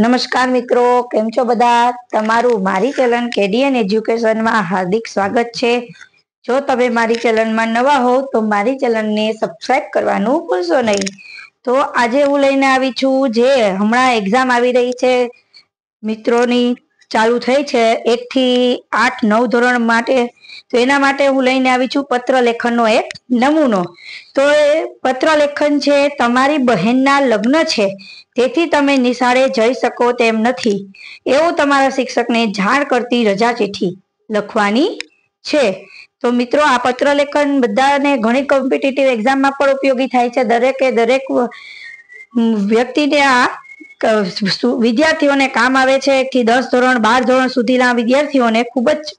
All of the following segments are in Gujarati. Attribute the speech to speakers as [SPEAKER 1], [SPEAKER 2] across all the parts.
[SPEAKER 1] નમસ્કાર મિત્રો કેમ છો બધા તમારું મારી ચેનલ કેડીએન એજ્યુકેશનમાં હાર્દિક સ્વાગત છે જો તમે મારી ચેનલમાં નવા હો તો મારી ચેનલને સબસ્ક્રાઇબ કરવાનું ભૂલશો નહીં તો આજે હું લઈને આવી છું જે હમણાં એક્ઝામ આવી રહી છે મિત્રોની ચાલુ થઈ છે એકથી આઠ નવ ધોરણ માટે તો એના માટે હું લઈને આવી છું પત્ર લેખનનો એક નમૂનો તો એ પત્ર લેખન છે તમારી બહેનના લગ્ન છે તેથી તમે નિશાળે જઈ શકો તેમ નથી એવું તમારા શિક્ષકને જાણ કરતી રજા ચિઠ્ઠી લખવાની છે તો મિત્રો આ પત્ર લેખન બધાને ઘણી કોમ્પિટિટિવ એક્ઝામમાં પણ ઉપયોગી થાય છે દરેકે દરેક વ્યક્તિને આ વિદ્યાર્થીઓને કામ આવે છે એક થી દસ ધોરણ બાર ધોરણ સુધીના વિદ્યાર્થીઓને ખૂબ જ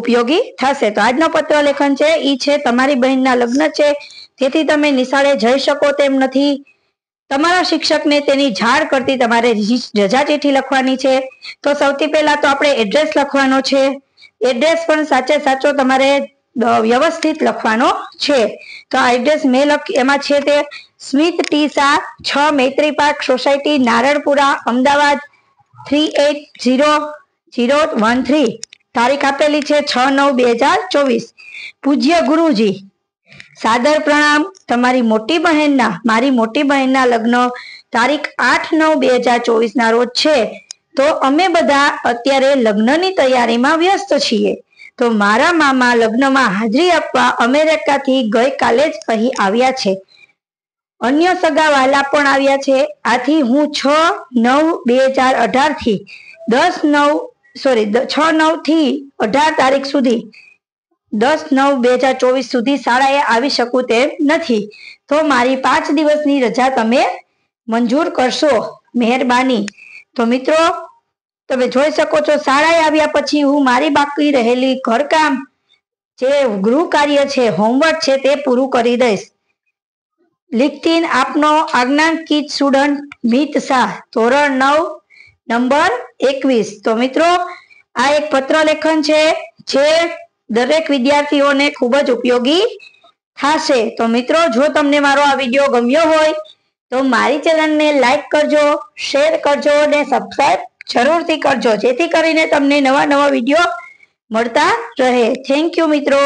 [SPEAKER 1] ઉપયોગી થશે તો આજનો પત્ર લેખન છે એ છે તમારી બહેનના લગ્ન છે તેથી તમે નિશાળે જઈ શકો તેમ નથી તમારા શિક્ષકને તેની જાણ કરતી તમારે રજા ચીઠી લખવાની છે તો સૌથી પહેલા તો આપણે એડ્રેસ લખવાનો છે એડ્રેસ પણ સાચે સાચો તમારે વ્યવસ્થિત લખવાનો છે તો આ એડ્રેસ મેં લખ એમાં છે તે સ્મિત ટી શાહ છ Maitri park society Naranpura Ahmedabad three eight zero zero one three તારીખ આપેલી છે છ નવ બે હજાર ચોવીસ પૂજ્ય ગુરુજી સાદર પ્રણામ તમારી મોટી બહેનના મારી મોટી બહેનના લગ્ન તારીખ આઠ નવ બે હજાર ચોવીસના રોજ છે તો અમે બધા અત્યારે લગ્નની તૈયારીમાં વ્યસ્ત છીએ તો મારા મામા લગ્નમાં હાજરી આપવા અમેરિકાથી ગઈકાલે જ અહીં આવ્યા છે અન્ય સગા સગાવાલા પણ આવ્યા છે આથી હું છ નવ બે હજાર અઢાર થી દસ નવ સોરી છ નવ થી અઢાર તારીખ સુધી દસ નવ બે હજાર ચોવીસ સુધી શાળાએ આવી શકું તેમ નથી તો મારી પાંચ દિવસની રજા તમે મંજૂર કરશો મહેરબાની તો મિત્રો તમે જોઈ શકો છો શાળાએ આવ્યા પછી હું મારી બાકી રહેલી ઘરકામ જે ગૃહ કાર્ય છે હોમવર્ક છે તે પૂરું કરી દઈશ લિખતીન આપનો આજ્ઞાંકિત સ્ટુડન્ટ મિત શાહ ધોરણ નવ નંબર એકવીસ તો મિત્રો આ એક પત્ર લેખન છે જે દરેક વિદ્યાર્થીઓને ખૂબ જ ઉપયોગી થશે તો મિત્રો જો તમને મારો આ વિડીયો ગમ્યો હોય તો મારી ચેનલને લાઈક કરજો શેર કરજો અને સબસ્ક્રાઈબ જરૂરથી કરજો જેથી કરીને તમને નવા નવા વિડીયો મળતા રહે થેન્ક યુ મિત્રો